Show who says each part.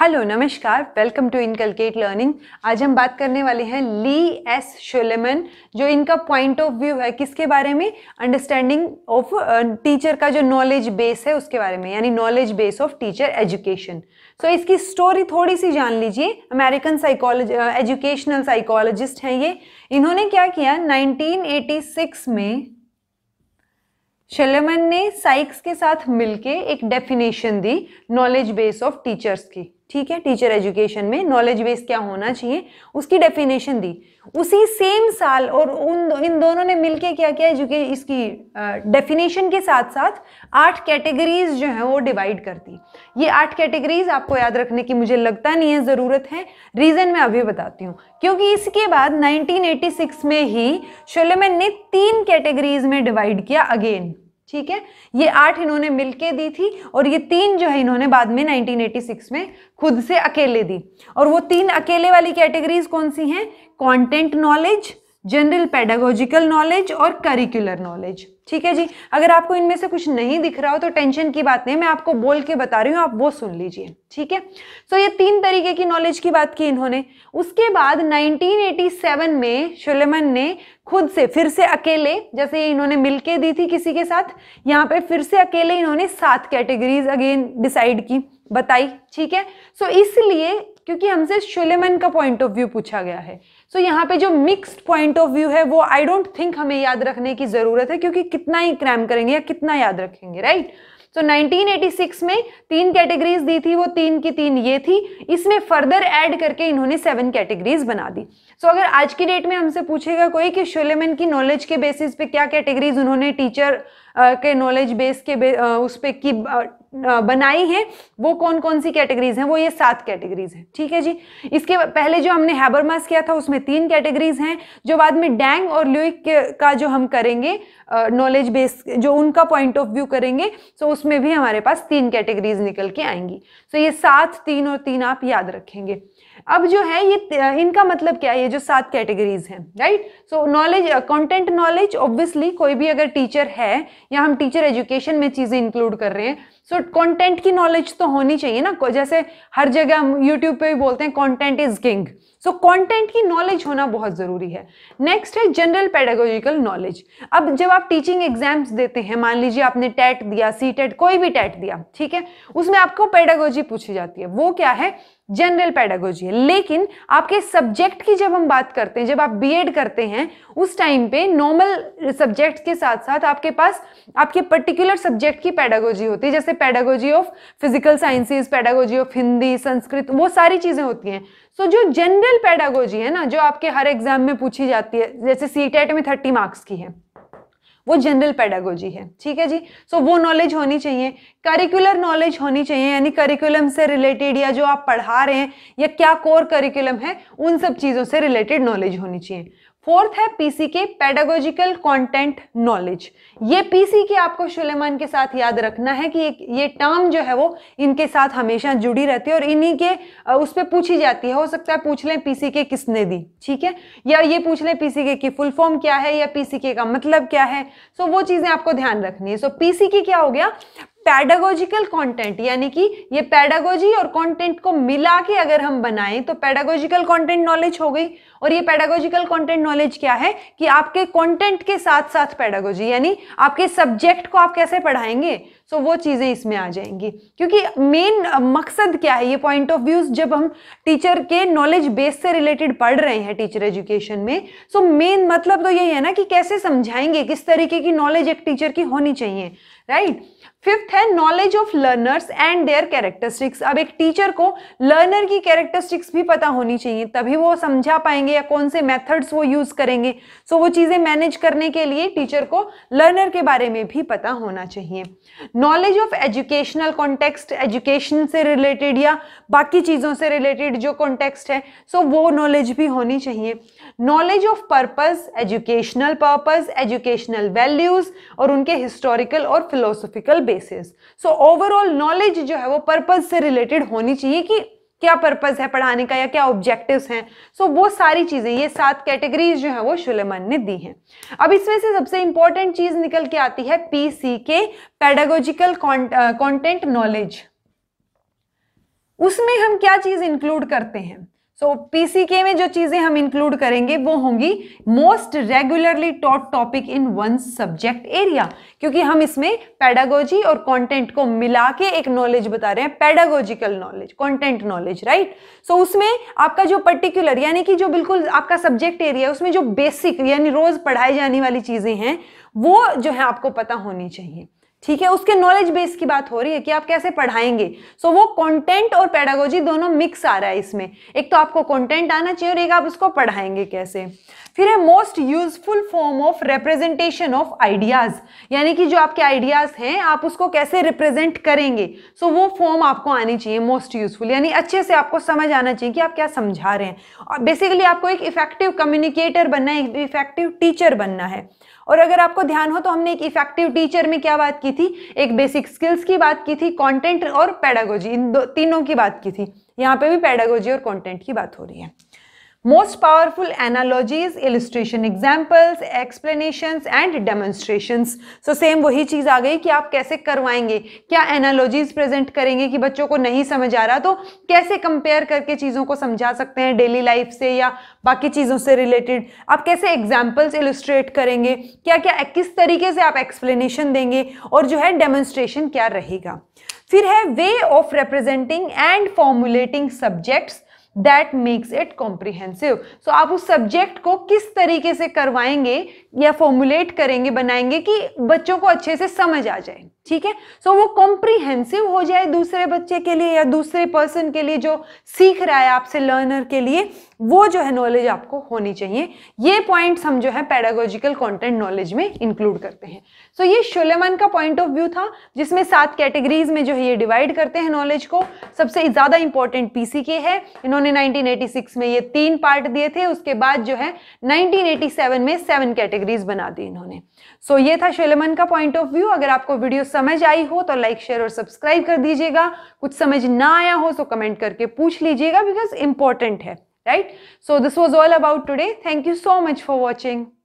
Speaker 1: Hello नमस्कार welcome to inculcate learning आज हम बात करने वाले हैं ली एस शोलेमन जो इनका पॉइंट ऑफ व्यू है किसके बारे में अंडरस्टैंडिंग ऑफ टीचर का जो नॉलेज बेस है उसके बारे में यानी knowledge base of teacher education so इसकी स्टोरी थोड़ी सी जान लीजिए अमेरिकन साइकोलॉज एजुकेशनल साइकोलॉजिस्ट हैं ये इन्होंने क्या किया नाइनटीन में शलेमन ने साइक्स के साथ मिलके एक डेफिनेशन दी नॉलेज बेस ऑफ टीचर्स की ठीक है टीचर एजुकेशन में नॉलेज बेस क्या होना चाहिए उसकी डेफिनेशन दी उसी सेम साल और उन इन दोनों ने मिलके क्या किया एजुके इसकी डेफिनेशन के साथ साथ आठ कैटेगरीज जो हैं वो डिवाइड कर दी ये आठ कैटेगरीज आपको याद रखने की मुझे लगता नहीं है ज़रूरत है रीज़न मैं अभी बताती हूँ क्योंकि इसके बाद 1986 में ही शोलेमैन ने तीन कैटेगरीज में डिवाइड किया अगेन ठीक है ये आठ इन्होंने मिलके दी थी और ये तीन जो है इन्होंने बाद में 1986 में खुद से अकेले दी और वो तीन अकेले वाली कैटेगरीज कौन सी हैं content knowledge general pedagogical knowledge और करिकुलर नॉलेज ठीक है जी अगर आपको इनमें से कुछ नहीं दिख रहा हो तो टेंशन की बात नहीं मैं आपको बोल के बता रही हूँ आप वो सुन लीजिए ठीक है सो ये तीन तरीके की नॉलेज की बात की इन्होंने उसके बाद 1987 में शुलेमन ने खुद से फिर से अकेले जैसे इन्होंने मिलके दी थी किसी के साथ यहाँ पे फिर से अकेले इन्होंने सात कैटेगरीज अगेन डिसाइड की बताई ठीक है सो इसलिए क्योंकि हमसे शुलेमन का पॉइंट ऑफ व्यू पूछा गया है सो so, यहाँ पे जो मिक्स्ड पॉइंट ऑफ व्यू है वो आई डोंट थिंक हमें याद रखने की ज़रूरत है क्योंकि कितना ही क्रैम करेंगे या कितना याद रखेंगे राइट सो so, 1986 में तीन कैटेगरीज दी थी वो तीन की तीन ये थी इसमें फर्दर ऐड करके इन्होंने सेवन कैटेगरीज बना दी सो so, अगर आज की डेट में हमसे पूछेगा कोई कि शोलेमन की नॉलेज के बेसिस पे क्या कैटेगरीज उन्होंने टीचर के नॉलेज बेस के बे, उस पर की बनाई है वो कौन कौन सी कैटेगरीज हैं वो ये सात कैटेगरीज हैं ठीक है जी इसके पहले जो हमने हैबरमास किया था उसमें तीन कैटेगरीज हैं जो बाद में डैंग और ल्यूक का जो हम करेंगे नॉलेज बेस जो उनका पॉइंट ऑफ व्यू करेंगे सो तो उसमें भी हमारे पास तीन कैटेगरीज निकल के आएंगी सो तो ये सात तीन और तीन आप याद रखेंगे अब जो है ये इनका मतलब क्या है ये जो सात कैटेगरीज हैं right so knowledge content knowledge obviously कोई भी अगर टीचर है या हम टीचर एजुकेशन में चीज़ें इंक्लूड कर रहे हैं सो कंटेंट की नॉलेज तो होनी चाहिए ना जैसे हर जगह हम यूट्यूब पे भी बोलते हैं content is king so content की नॉलेज होना बहुत ज़रूरी है नेक्स्ट है जनरल पेडागोजिकल नॉलेज अब जब आप टीचिंग एग्जाम्स देते हैं मान लीजिए आपने टेट दिया सी टेट e कोई भी टेट दिया ठीक है उसमें आपको पेडागोजी पूछी जाती है वो क्या है जनरल पेडागोजी है लेकिन आपके सब्जेक्ट की जब हम बात करते हैं जब आप बी करते हैं उस टाइम पे नॉर्मल सब्जेक्ट के साथ साथ आपके पास आपके पर्टिकुलर सब्जेक्ट की पेडागोजी होती है जैसे pedagogy of physical sciences pedagogy of Hindi Sanskrit वो सारी चीज़ें होती हैं सो so, जो जनरल पैडागोजी है ना जो आपके हर एग्जाम में पूछी जाती है जैसे सी e में थर्टी मार्क्स की है वो जनरल पैडागोजी है ठीक है जी सो so, वो नॉलेज होनी चाहिए करिकुलर नॉलेज होनी चाहिए यानी करिकुलम से रिलेटेड या जो आप पढ़ा रहे हैं या क्या कोर करिकुलम है उन सब चीज़ों से रिलेटेड नॉलेज होनी चाहिए फोर्थ है P C K pedagogical content knowledge ये पीसी के आपको शुलेमान के साथ याद रखना है कि ये टर्म जो है वो इनके साथ हमेशा जुड़ी रहती है और इन्हीं के उस पर पूछी जाती है हो सकता है पूछ लें पीसी के किसने दी ठीक है या ये पूछ लें पीसी के की फुल फॉर्म क्या है या पीसी के का मतलब क्या है सो वो चीज़ें आपको ध्यान रखनी है सो पीसी के क्या हो गया पैडागोजिकल कंटेंट यानी कि ये पैडागोजी और कंटेंट को मिला के अगर हम बनाएं तो पैडागोजिकल कंटेंट नॉलेज हो गई और ये पैडागोजिकल कंटेंट नॉलेज क्या है कि आपके कंटेंट के साथ साथ पैडागोजी यानी आपके सब्जेक्ट को आप कैसे पढ़ाएंगे सो so, वो चीज़ें इसमें आ जाएंगी क्योंकि मेन मकसद क्या है ये पॉइंट ऑफ व्यूज जब हम टीचर के नॉलेज बेस से रिलेटेड पढ़ रहे हैं टीचर एजुकेशन में सो so मेन मतलब तो यही है ना कि कैसे समझाएंगे किस तरीके की नॉलेज एक टीचर की होनी चाहिए राइट right? फिफ्थ है knowledge of learners and their characteristics अब एक टीचर को लर्नर की कैरेक्टरिस्टिक्स भी पता होनी चाहिए तभी वो समझा पाएंगे या कौन से मेथड्स वो यूज़ करेंगे सो so, वो चीज़ें मैनेज करने के लिए टीचर को लर्नर के बारे में भी पता होना चाहिए knowledge of educational context education से रिलेटेड या बाकी चीज़ों से रिलेटेड जो कॉन्टेक्स्ट है सो so वो नॉलेज भी होनी चाहिए knowledge of purpose educational purpose educational values और उनके हिस्टोरिकल और philosophical basis so overall knowledge जो है वो पर्पस से रिलेटेड होनी चाहिए कि क्या पर्पस है पढ़ाने का या क्या ऑब्जेक्टिव्स हैं सो so, वो सारी चीज़ें ये सात कैटेगरीज जो है वो शुलेमन ने दी हैं अब इसमें से सबसे इंपॉर्टेंट चीज़ निकल के आती है पी सी के पेडागोजिकल कॉन्टेंट नॉलेज उसमें हम क्या चीज़ इंक्लूड करते हैं सो पीसीके में जो चीज़ें हम इंक्लूड करेंगे वो होंगी most regularly taught topic in one subject area क्योंकि हम इसमें पैडागोजी और कंटेंट को मिला के एक नॉलेज बता रहे हैं pedagogical knowledge content knowledge right so उसमें आपका जो पर्टिकुलर यानी कि जो बिल्कुल आपका सब्जेक्ट एरिया उसमें जो बेसिक यानी रोज़ पढ़ाई जाने वाली चीज़ें हैं वो जो है आपको पता होनी चाहिए ठीक है उसके नॉलेज बेस की बात हो रही है कि आप कैसे पढ़ाएंगे सो so, वो कंटेंट और पेडागोजी दोनों मिक्स आ रहा है इसमें एक तो आपको कंटेंट आना चाहिए और एक आप उसको पढ़ाएंगे कैसे फिर है most useful form of representation of ideas यानी कि जो आपके आइडियाज हैं आप उसको कैसे रिप्रेजेंट करेंगे सो so, वो फॉर्म आपको आनी चाहिए मोस्ट यूजफुल यानी अच्छे से आपको समझ आना चाहिए कि आप क्या समझा रहे हैं और बेसिकली आपको एक इफेक्टिव कम्युनिकेटर बनना है एक इफेक्टिव टीचर बनना है और अगर आपको ध्यान हो तो हमने एक इफेक्टिव टीचर में क्या बात की थी एक बेसिक स्किल्स की बात की थी कॉन्टेंट और पैडागोजी इन दो तीनों की बात की थी यहाँ पे भी पैडागोजी और कॉन्टेंट की बात हो रही है most powerful analogies, illustration examples, explanations and demonstrations. So same वही चीज़ आ गई कि आप कैसे करवाएंगे क्या analogies present करेंगे कि बच्चों को नहीं समझ आ रहा तो कैसे compare करके चीज़ों को समझा सकते हैं daily life से या बाकी चीज़ों से related. आप कैसे examples illustrate करेंगे क्या क्या किस तरीके से आप explanation देंगे और जो है demonstration क्या रहेगा फिर है way of representing and formulating subjects that makes it comprehensive so आप उस सब्जेक्ट को किस तरीके से करवाएंगे या फॉर्मुलेट करेंगे बनाएंगे कि बच्चों को अच्छे से समझ आ जाए ठीक है सो वो कॉम्प्रीहेंसिव हो जाए दूसरे बच्चे के लिए या दूसरे पर्सन के लिए जो सीख रहा है आपसे लर्नर के लिए वो जो है नॉलेज आपको होनी चाहिए ये पॉइंट्स हम जो है पैडागोजिकल कंटेंट नॉलेज में इंक्लूड करते हैं सो so, ये शोलेमन का पॉइंट ऑफ व्यू था जिसमें सात कैटेगरीज में जो है ये डिवाइड करते हैं नॉलेज को सबसे ज़्यादा इंपॉर्टेंट पीसी के है इन्होंने 1986 में ये तीन पार्ट दिए थे उसके बाद जो है 1987 में सेवन कैटेगरीज बना दी इन्होंने सो so, ये था शोलेमन का पॉइंट ऑफ व्यू अगर आपको वीडियो समझ आई हो तो लाइक शेयर और सब्सक्राइब कर दीजिएगा कुछ समझ ना आया हो तो कमेंट करके पूछ लीजिएगा बिकॉज इंपॉर्टेंट है right so this was all about today thank you so much for watching